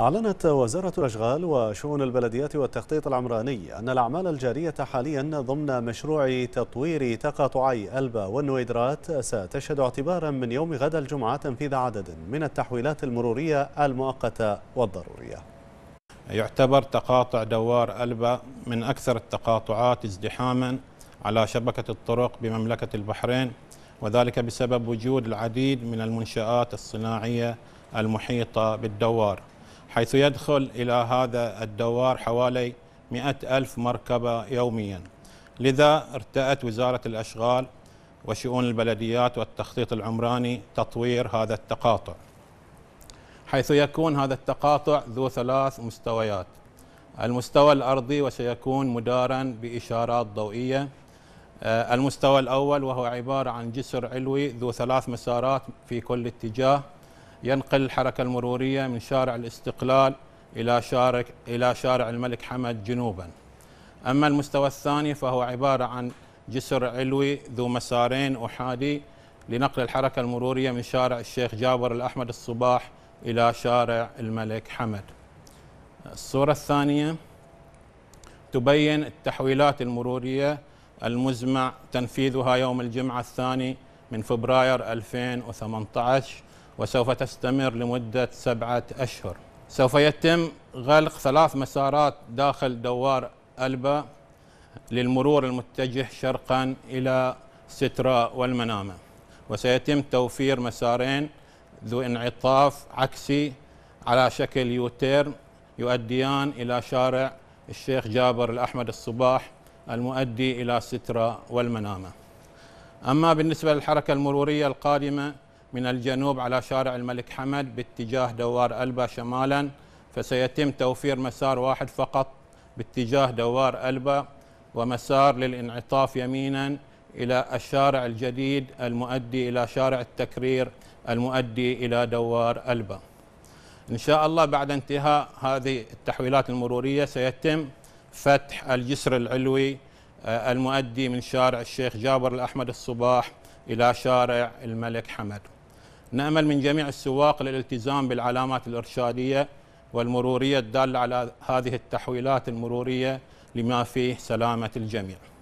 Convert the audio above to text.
أعلنت وزارة الأشغال وشؤون البلديات والتخطيط العمراني أن الأعمال الجارية حاليا ضمن مشروع تطوير تقاطعي ألبا والنويدرات ستشهد اعتبارا من يوم غد الجمعة تنفيذ عدد من التحويلات المرورية المؤقتة والضرورية يعتبر تقاطع دوار ألبا من أكثر التقاطعات ازدحاما على شبكة الطرق بمملكة البحرين وذلك بسبب وجود العديد من المنشآت الصناعية المحيطة بالدوار حيث يدخل إلى هذا الدوار حوالي مئة ألف مركبة يوميا لذا ارتأت وزارة الأشغال وشؤون البلديات والتخطيط العمراني تطوير هذا التقاطع حيث يكون هذا التقاطع ذو ثلاث مستويات المستوى الأرضي وسيكون مدارا بإشارات ضوئية آه، المستوى الأول وهو عبارة عن جسر علوي ذو ثلاث مسارات في كل اتجاه ينقل الحركة المرورية من شارع الاستقلال إلى شارع, إلى شارع الملك حمد جنوبا أما المستوى الثاني فهو عبارة عن جسر علوي ذو مسارين أحادي لنقل الحركة المرورية من شارع الشيخ جابر الأحمد الصباح إلى شارع الملك حمد الصورة الثانية تبين التحويلات المرورية المزمع تنفيذها يوم الجمعة الثاني من فبراير 2018 وسوف تستمر لمدة سبعة أشهر سوف يتم غلق ثلاث مسارات داخل دوار ألبا للمرور المتجه شرقا إلى سترة والمنامة وسيتم توفير مسارين ذو انعطاف عكسي على شكل يوتيرن يؤديان إلى شارع الشيخ جابر الأحمد الصباح المؤدي إلى سترة والمنامة أما بالنسبة للحركة المرورية القادمة من الجنوب على شارع الملك حمد باتجاه دوار ألبا شمالا فسيتم توفير مسار واحد فقط باتجاه دوار ألبا ومسار للانعطاف يمينا إلى الشارع الجديد المؤدي إلى شارع التكرير المؤدي إلى دوار ألبا إن شاء الله بعد انتهاء هذه التحويلات المرورية سيتم فتح الجسر العلوي آه، المؤدي من شارع الشيخ جابر الأحمد الصباح إلى شارع الملك حمد نأمل من جميع السواق للالتزام بالعلامات الإرشادية والمرورية الدالة على هذه التحويلات المرورية لما فيه سلامة الجميع